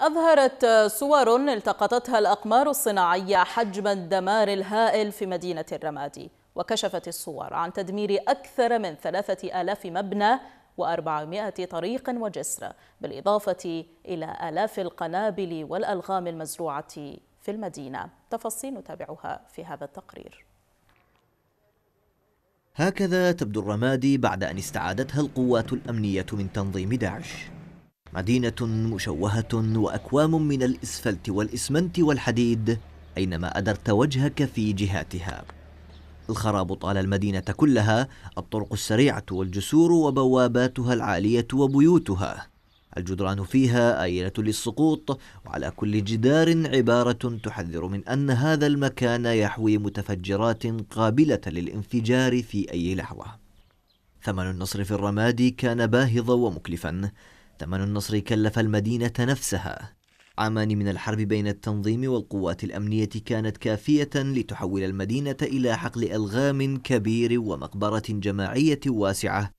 أظهرت صور التقطتها الأقمار الصناعية حجم الدمار الهائل في مدينة الرمادي وكشفت الصور عن تدمير أكثر من ثلاثة آلاف مبنى و400 طريق وجسر بالإضافة إلى آلاف القنابل والألغام المزروعة في المدينة تفاصيل نتابعها في هذا التقرير هكذا تبدو الرمادي بعد أن استعادتها القوات الأمنية من تنظيم داعش مدينة مشوهة وأكوام من الإسفلت والإسمنت والحديد أينما أدرت وجهك في جهاتها الخراب طال المدينة كلها الطرق السريعة والجسور وبواباتها العالية وبيوتها الجدران فيها آيلة للسقوط وعلى كل جدار عبارة تحذر من أن هذا المكان يحوي متفجرات قابلة للانفجار في أي لحظة ثمن النصر في الرمادي كان باهظا ومكلفا ثمن النصر كلف المدينة نفسها عامان من الحرب بين التنظيم والقوات الأمنية كانت كافية لتحول المدينة إلى حقل ألغام كبير ومقبرة جماعية واسعة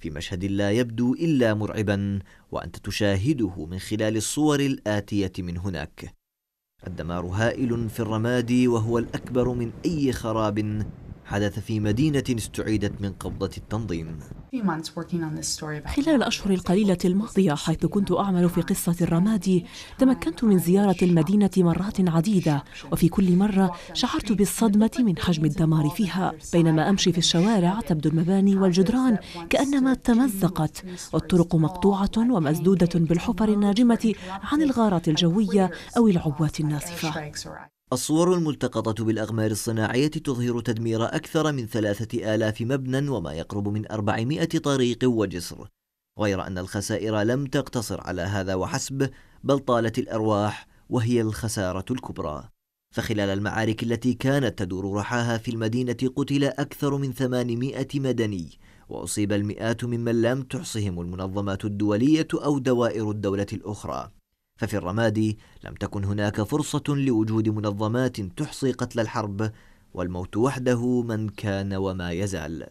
في مشهد لا يبدو إلا مرعبا وأنت تشاهده من خلال الصور الآتية من هناك الدمار هائل في الرماد وهو الأكبر من أي خراب حدث في مدينة استعيدت من قبضة التنظيم خلال الأشهر القليلة الماضية حيث كنت أعمل في قصة الرمادي تمكنت من زيارة المدينة مرات عديدة وفي كل مرة شعرت بالصدمة من حجم الدمار فيها بينما أمشي في الشوارع تبدو المباني والجدران كأنما تمزقت والطرق مقطوعة ومسدودة بالحفر الناجمة عن الغارات الجوية أو العبوات الناسفة الصور الملتقطة بالأغمار الصناعية تظهر تدمير أكثر من ثلاثة آلاف مبنى وما يقرب من أربعمائة طريق وجسر غير أن الخسائر لم تقتصر على هذا وحسب بل طالت الأرواح وهي الخسارة الكبرى فخلال المعارك التي كانت تدور رحاها في المدينة قتل أكثر من 800 مدني وأصيب المئات ممن لم تحصهم المنظمات الدولية أو دوائر الدولة الأخرى ففي الرمادي لم تكن هناك فرصة لوجود منظمات تحصي قتل الحرب والموت وحده من كان وما يزال.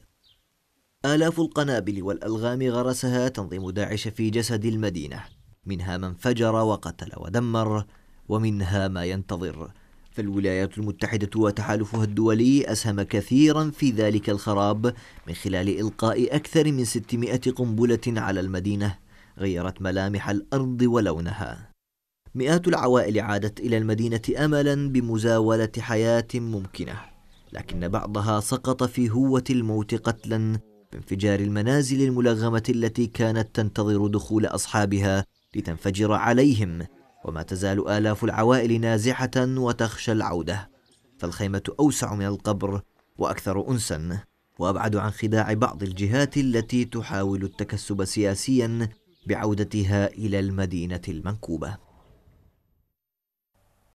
آلاف القنابل والألغام غرسها تنظيم داعش في جسد المدينة، منها من فجر وقتل ودمر، ومنها ما ينتظر. فالولايات المتحدة وتحالفها الدولي أسهم كثيرا في ذلك الخراب من خلال إلقاء أكثر من 600 قنبلة على المدينة غيرت ملامح الأرض ولونها مئات العوائل عادت إلى المدينة أملا بمزاولة حياة ممكنة لكن بعضها سقط في هوة الموت قتلا بانفجار المنازل الملغمة التي كانت تنتظر دخول أصحابها لتنفجر عليهم وما تزال آلاف العوائل نازحة وتخشى العودة فالخيمة أوسع من القبر وأكثر أنسا وأبعد عن خداع بعض الجهات التي تحاول التكسب سياسيا بعودتها إلى المدينة المنكوبة